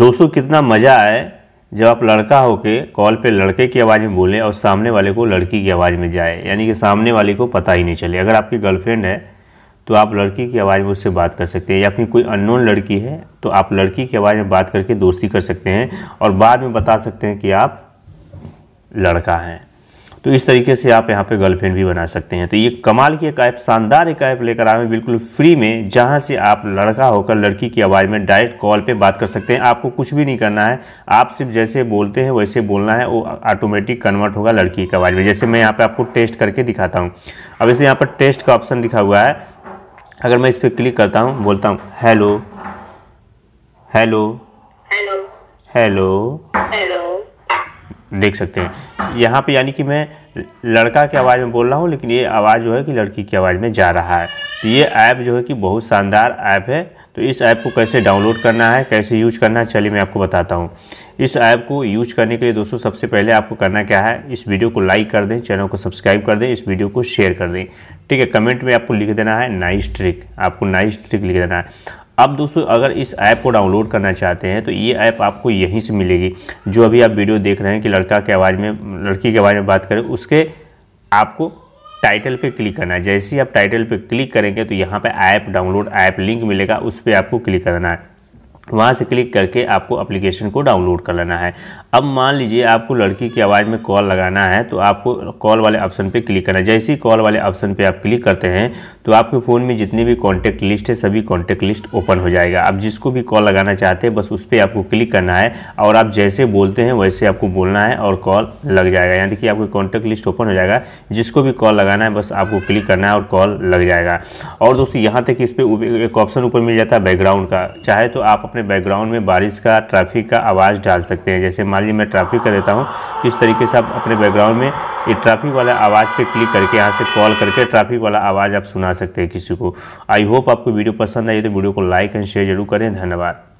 दोस्तों कितना मज़ा आए जब आप लड़का होके कॉल पे लड़के की आवाज़ में बोलें और सामने वाले को लड़की की आवाज़ में जाए यानी कि सामने वाले को पता ही नहीं चले अगर आपकी गर्लफ्रेंड है तो आप लड़की की आवाज़ में उससे बात कर सकते हैं या फिर कोई अननोन लड़की है तो आप लड़की की आवाज़ में बात करके दोस्ती कर सकते हैं और बाद में बता सकते हैं कि आप लड़का हैं तो इस तरीके से आप यहाँ पे गर्लफ्रेंड भी बना सकते हैं तो ये कमाल की एक ऐप शानदार एक ऐप लेकर आए हैं बिल्कुल फ्री में जहाँ से आप लड़का होकर लड़की की आवाज़ में डायरेक्ट कॉल पे बात कर सकते हैं आपको कुछ भी नहीं करना है आप सिर्फ जैसे बोलते हैं वैसे बोलना है वो ऑटोमेटिक कन्वर्ट होगा लड़की की आवाज़ में जैसे मैं यहाँ पर आपको टेस्ट करके दिखाता हूँ अब इसे यहाँ पर टेस्ट का ऑप्शन दिखा हुआ है अगर मैं इस पर क्लिक करता हूँ बोलता हूँ हेलो हेलो हेलो हेलो देख सकते हैं यहाँ पे यानी कि मैं लड़का की आवाज़ में बोल रहा हूँ लेकिन ये आवाज़ जो है कि लड़की की आवाज़ में जा रहा है तो ये ऐप जो है कि बहुत शानदार ऐप है तो इस ऐप को कैसे डाउनलोड करना है कैसे यूज करना है चलिए मैं आपको बताता हूँ इस ऐप को यूज करने के लिए दोस्तों सबसे पहले आपको करना क्या है इस वीडियो को लाइक कर दें चैनल को सब्सक्राइब कर दें इस वीडियो को शेयर कर दें ठीक है कमेंट में आपको लिख देना है नाइस ट्रिक आपको नाइस ट्रिक लिख देना है अब दोस्तों अगर इस ऐप को डाउनलोड करना चाहते हैं तो ये ऐप आपको यहीं से मिलेगी जो अभी आप वीडियो देख रहे हैं कि लड़का के आवाज़ में लड़की के आवाज़ में बात करें उसके आपको टाइटल पे क्लिक करना है जैसे ही आप टाइटल पे क्लिक करेंगे तो यहाँ पे ऐप डाउनलोड ऐप लिंक मिलेगा उस पर आपको क्लिक करना है वहाँ से क्लिक करके आपको एप्लीकेशन को डाउनलोड कर लेना है अब मान लीजिए आपको लड़की की आवाज़ में कॉल लगाना है तो आपको कॉल वाले ऑप्शन पे क्लिक करना है जैसे ही कॉल वाले ऑप्शन पे आप क्लिक करते हैं तो आपके फ़ोन में जितनी भी कॉन्टैक्ट लिस्ट है सभी कॉन्टैक्ट लिस्ट ओपन हो जाएगा आप जिसको भी कॉल लगाना चाहते हैं बस उस पर आपको क्लिक करना है और आप जैसे बोलते हैं वैसे आपको बोलना है और कॉल लग जाएगा यानी कि आपकी कॉन्टैक्ट लिस्ट ओपन हो जाएगा जिसको भी कॉल लगाना है बस आपको क्लिक करना है और कॉल लग जाएगा और दोस्तों यहाँ तक इस पर एक ऑप्शन ऊपर मिल जाता है बैकग्राउंड का चाहे तो आप अपने बैकग्राउंड में बारिश का ट्रैफिक का आवाज़ डाल सकते हैं जैसे मान लीजिए मैं ट्रैफिक का देता हूँ तो इस तरीके से आप अपने बैकग्राउंड में ये ट्रैफिक वाला आवाज़ पे क्लिक करके यहाँ से कॉल करके ट्रैफिक वाला आवाज़ आप सुना सकते हैं किसी को आई होप आपको वीडियो पसंद आई तो वीडियो को लाइक एंड शेयर जरूर करें धन्यवाद